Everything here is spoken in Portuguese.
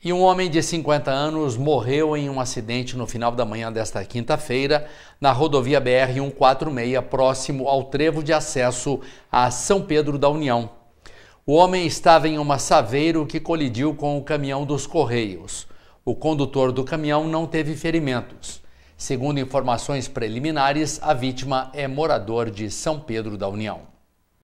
E um homem de 50 anos morreu em um acidente no final da manhã desta quinta-feira na rodovia BR-146, próximo ao trevo de acesso a São Pedro da União. O homem estava em uma saveiro que colidiu com o caminhão dos Correios. O condutor do caminhão não teve ferimentos. Segundo informações preliminares, a vítima é morador de São Pedro da União.